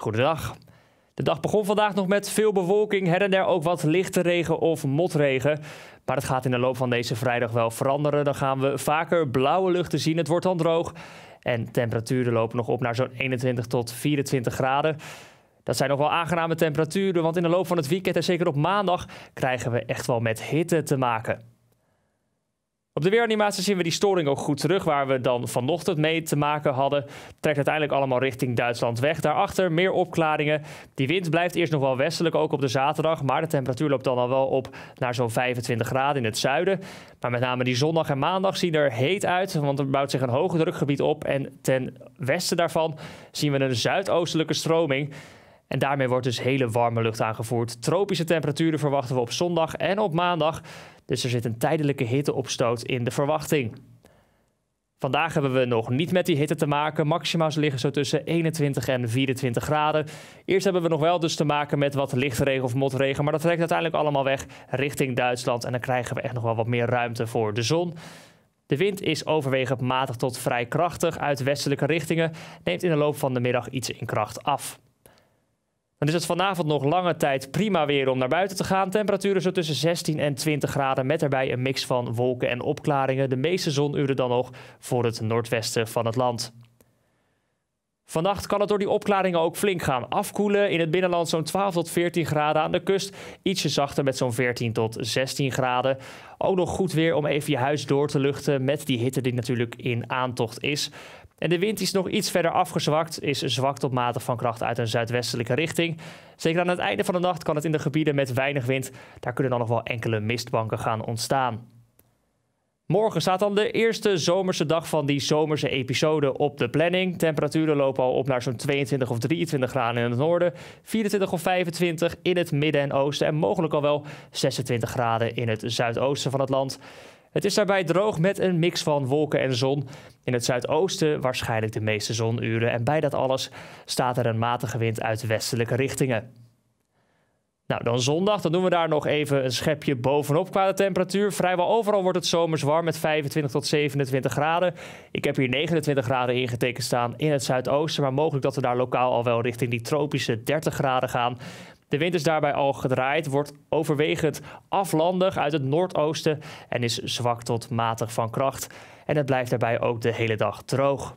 Goedendag. De dag begon vandaag nog met veel bewolking, her en der ook wat lichte regen of motregen. Maar het gaat in de loop van deze vrijdag wel veranderen. Dan gaan we vaker blauwe lucht te zien. Het wordt dan droog. En temperaturen lopen nog op naar zo'n 21 tot 24 graden. Dat zijn nog wel aangename temperaturen, want in de loop van het weekend en zeker op maandag krijgen we echt wel met hitte te maken. Op de weeranimatie zien we die storing ook goed terug, waar we dan vanochtend mee te maken hadden. Trekt uiteindelijk allemaal richting Duitsland weg. Daarachter meer opklaringen. Die wind blijft eerst nog wel westelijk, ook op de zaterdag. Maar de temperatuur loopt dan al wel op naar zo'n 25 graden in het zuiden. Maar met name die zondag en maandag zien er heet uit, want er bouwt zich een hoge drukgebied op. En ten westen daarvan zien we een zuidoostelijke stroming. En daarmee wordt dus hele warme lucht aangevoerd. Tropische temperaturen verwachten we op zondag en op maandag. Dus er zit een tijdelijke hitteopstoot in de verwachting. Vandaag hebben we nog niet met die hitte te maken. Maxima's liggen zo tussen 21 en 24 graden. Eerst hebben we nog wel dus te maken met wat lichtregen of motregen. Maar dat trekt uiteindelijk allemaal weg richting Duitsland. En dan krijgen we echt nog wel wat meer ruimte voor de zon. De wind is overwegend matig tot vrij krachtig uit westelijke richtingen. Neemt in de loop van de middag iets in kracht af. Dan is het vanavond nog lange tijd prima weer om naar buiten te gaan. Temperaturen zo tussen 16 en 20 graden met daarbij een mix van wolken en opklaringen. De meeste zonuren dan nog voor het noordwesten van het land. Vannacht kan het door die opklaringen ook flink gaan afkoelen. In het binnenland zo'n 12 tot 14 graden. Aan de kust ietsje zachter met zo'n 14 tot 16 graden. Ook nog goed weer om even je huis door te luchten met die hitte die natuurlijk in aantocht is. En de wind is nog iets verder afgezwakt, is zwakt tot matig van kracht uit een zuidwestelijke richting. Zeker aan het einde van de nacht kan het in de gebieden met weinig wind, daar kunnen dan nog wel enkele mistbanken gaan ontstaan. Morgen staat dan de eerste zomerse dag van die zomerse episode op de planning. Temperaturen lopen al op naar zo'n 22 of 23 graden in het noorden, 24 of 25 in het midden en oosten en mogelijk al wel 26 graden in het zuidoosten van het land. Het is daarbij droog met een mix van wolken en zon. In het zuidoosten waarschijnlijk de meeste zonuren en bij dat alles staat er een matige wind uit westelijke richtingen. Nou, dan zondag, dan doen we daar nog even een schepje bovenop qua de temperatuur. Vrijwel overal wordt het zomers warm met 25 tot 27 graden. Ik heb hier 29 graden ingetekend staan in het zuidoosten, maar mogelijk dat we daar lokaal al wel richting die tropische 30 graden gaan. De wind is daarbij al gedraaid, wordt overwegend aflandig uit het noordoosten en is zwak tot matig van kracht. En het blijft daarbij ook de hele dag droog.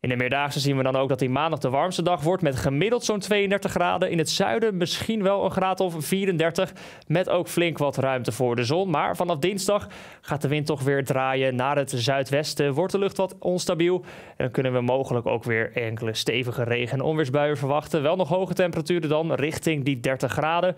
In de meerdaagse zien we dan ook dat die maandag de warmste dag wordt met gemiddeld zo'n 32 graden. In het zuiden misschien wel een graad of 34 met ook flink wat ruimte voor de zon. Maar vanaf dinsdag gaat de wind toch weer draaien naar het zuidwesten. Wordt de lucht wat onstabiel en dan kunnen we mogelijk ook weer enkele stevige regen- en onweersbuien verwachten. Wel nog hoge temperaturen dan richting die 30 graden.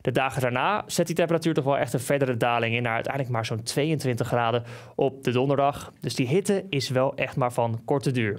De dagen daarna zet die temperatuur toch wel echt een verdere daling in naar uiteindelijk maar zo'n 22 graden op de donderdag. Dus die hitte is wel echt maar van korte duur.